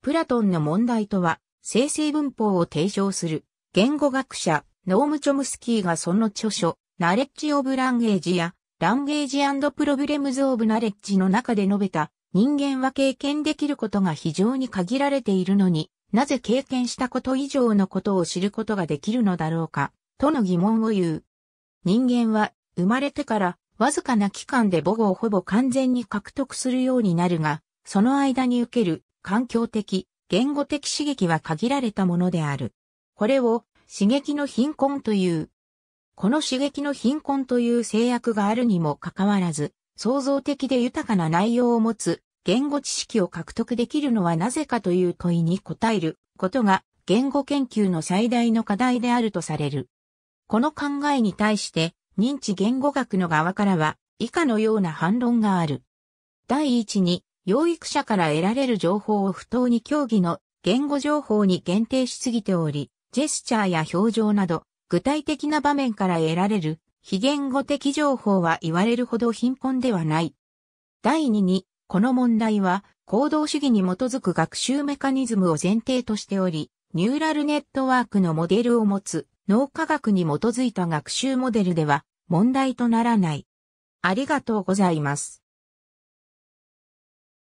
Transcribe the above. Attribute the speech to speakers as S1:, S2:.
S1: プラトン
S2: の問題とは、生成文法を提唱する、言語学者、ノーム・チョムスキーがその著書、ナレッジ・オブ・ランゲージや、ランゲージアンド・プロブレムズ・オブ・ナレッジの中で述べた、人間は経験できることが非常に限られているのに、なぜ経験したこと以上のことを知ることができるのだろうか、との疑問を言う。人間は、生まれてから、わずかな期間で母語をほぼ完全に獲得するようになるが、その間に受ける環境的、言語的刺激は限られたものである。これを刺激の貧困という。この刺激の貧困という制約があるにもかかわらず、創造的で豊かな内容を持つ言語知識を獲得できるのはなぜかという問いに答えることが言語研究の最大の課題であるとされる。この考えに対して認知言語学の側からは以下のような反論がある。第一に養育者から得られる情報を不当に競技の言語情報に限定しすぎており、ジェスチャーや表情など、具体的な場面から得られる非言語的情報は言われるほど貧困ではない。第2に、この問題は行動主義に基づく学習メカニズムを前提としており、ニューラルネットワークのモデルを持つ脳科学に基づいた学習モデルでは問題とならない。ありがとうございます。